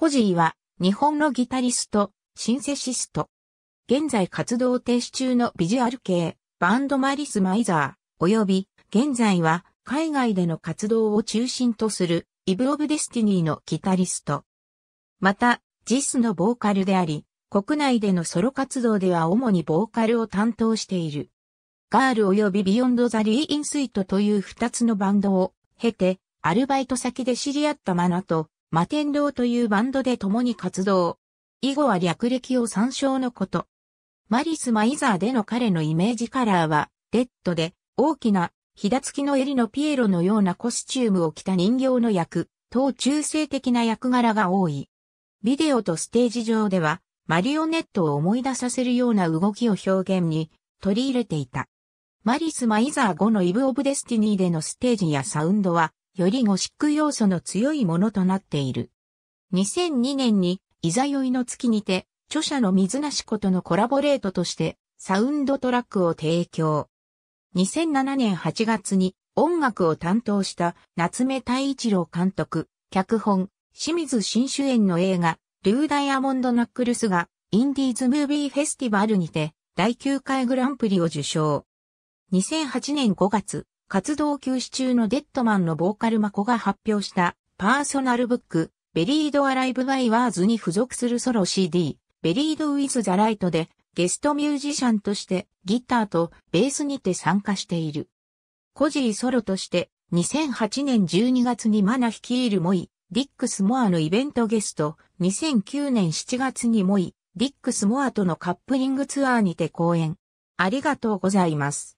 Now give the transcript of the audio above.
コジーは日本のギタリスト、シンセシスト。現在活動停止中のビジュアル系、バンドマリス・マイザー、及び現在は海外での活動を中心とするイブ・オブ・ディスティニーのギタリスト。また、ジスのボーカルであり、国内でのソロ活動では主にボーカルを担当している。ガール及びビヨンド・ザ・リー・イン・スイートという二つのバンドを経て、アルバイト先で知り合ったマナとン天ウというバンドで共に活動。以後は略歴を参照のこと。マリス・マイザーでの彼のイメージカラーは、レッドで、大きな、ひだつきの襟のピエロのようなコスチュームを着た人形の役、等中性的な役柄が多い。ビデオとステージ上では、マリオネットを思い出させるような動きを表現に取り入れていた。マリス・マイザー後のイブ・オブ・デスティニーでのステージやサウンドは、よりゴシック要素の強いものとなっている。2002年に、いざよいの月にて、著者の水なし子とのコラボレートとして、サウンドトラックを提供。2007年8月に音楽を担当した夏目太一郎監督、脚本、清水新主演の映画、ルーダイヤモンドナックルスが、インディーズムービーフェスティバルにて、第9回グランプリを受賞。2008年5月、活動休止中のデッドマンのボーカルマコが発表したパーソナルブック、ベリードアライブバイワーズに付属するソロ CD、ベリードウィズザライトでゲストミュージシャンとしてギターとベースにて参加している。コジーソロとして2008年12月にマナ率いるモイ、ディックスモアのイベントゲスト、2009年7月にモイ、ディックスモアとのカップリングツアーにて公演。ありがとうございます。